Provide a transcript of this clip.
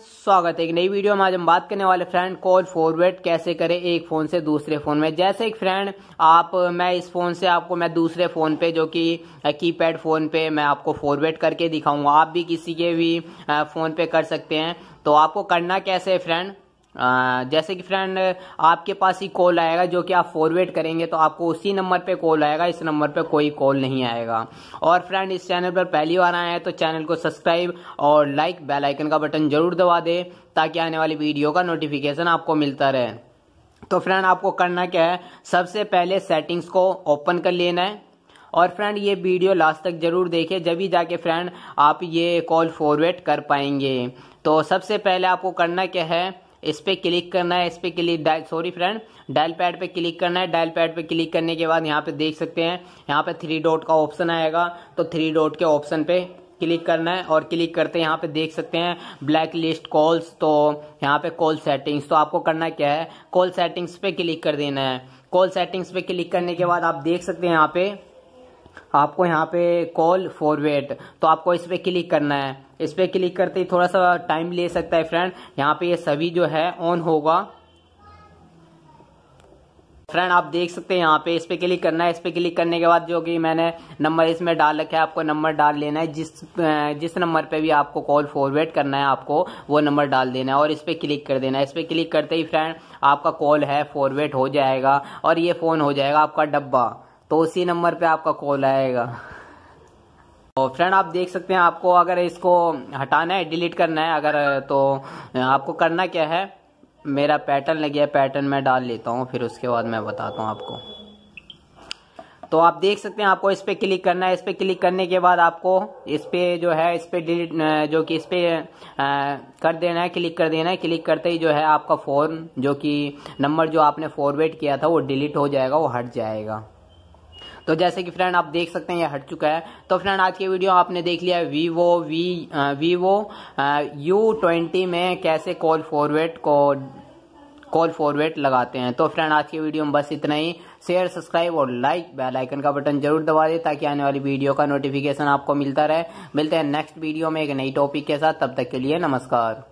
स्वागत है एक नई वीडियो में आज हम बात करने वाले फ्रेंड कॉल फॉरवर्ड कैसे करें एक फ़ोन से दूसरे फ़ोन में जैसे एक फ्रेंड आप मैं इस फ़ोन से आपको मैं दूसरे फ़ोन पे जो कि कीपैड फ़ोन पे मैं आपको फॉरवर्ड करके दिखाऊंगा आप भी किसी के भी फ़ोन पे कर सकते हैं तो आपको करना कैसे है फ्रेंड जैसे कि फ्रेंड आपके पास ही कॉल आएगा जो कि आप फॉरवर्ड करेंगे तो आपको उसी नंबर पे कॉल आएगा इस नंबर पे कोई कॉल नहीं आएगा और फ्रेंड इस चैनल पर पहली बार आए हैं तो चैनल को सब्सक्राइब और लाइक बेल आइकन का बटन जरूर दबा दें ताकि आने वाली वीडियो का नोटिफिकेशन आपको मिलता रहे तो फ्रेंड आपको करना क्या है सबसे पहले सेटिंग्स को ओपन कर लेना है और फ्रेंड ये वीडियो लास्ट तक ज़रूर देखें जब ही जाके फ्रेंड आप ये कॉल फॉरवर्ड कर पाएंगे तो सबसे पहले आपको करना क्या है इस पर क्लिक करना है इस पर click sorry friend dial pad पे क्लिक करना है डायल पैड पे क्लिक करने के बाद यहाँ पे देख सकते हैं यहाँ पे थ्री डॉट का ऑप्शन आएगा तो थ्री डॉट के ऑप्शन पे क्लिक करना है और क्लिक करते हैं यहाँ पे देख सकते हैं ब्लैक लिस्ट कॉल्स तो यहाँ पे कॉल सेटिंग्स तो आपको करना क्या है कॉल सेटिंग्स पे क्लिक कर देना है कॉल सेटिंग्स पे क्लिक करने के बाद आप देख सकते हैं यहाँ पे आपको यहाँ पे कॉल फॉरवेड तो आपको इस पर क्लिक करना है इस पर क्लिक करते ही थोड़ा सा टाइम ले सकता है फ्रेंड यहाँ पे ये सभी जो है ऑन होगा फ्रेंड आप देख सकते हैं यहाँ पे इस पर क्लिक करना है इस पर क्लिक करने के बाद जो कि मैंने नंबर इसमें डाल रखा है आपको नंबर डाल लेना है जिस जिस नंबर पे भी आपको कॉल फॉरवर्ड करना है आपको वो नंबर डाल देना है और इस पर क्लिक कर देना है इस पर क्लिक करते ही फ्रेंड आपका कॉल है फॉरवर्ड हो जाएगा और ये फ़ोन हो जाएगा आपका डब्बा तो उसी नंबर पे आपका कॉल आएगा तो फ्रेंड आप देख सकते हैं आपको अगर इसको हटाना है डिलीट करना है अगर तो आपको करना क्या है मेरा पैटर्न लग गया पैटर्न मैं डाल लेता हूँ फिर उसके बाद मैं बताता हूँ आपको तो आप देख सकते हैं आपको इस पर क्लिक करना है इस पर क्लिक करने के बाद आपको इस पर जो है इस पर डिलीट जो कि इस पर कर देना है क्लिक कर देना है क्लिक करते ही जो है आपका फ़ोन जो कि नंबर जो आपने फॉरवर्ड किया था वो डिलीट हो जाएगा वो हट जाएगा तो जैसे कि फ्रेंड आप देख सकते हैं ये हट चुका है तो फ्रेंड आज की वीडियो आपने देख लिया Vivo V Vivo U twenty में कैसे कॉल फॉरवर्ड को कॉल फॉरवर्ड लगाते हैं तो फ्रेंड आज की वीडियो में बस इतना ही शेयर सब्सक्राइब और लाइक बेल आइकन का बटन जरूर दबा दें ताकि आने वाली वीडियो का नोटिफिकेशन आपको मिलता रहे मिलते हैं नेक्स्ट वीडियो में एक नई टॉपिक के साथ तब तक के लिए नमस्कार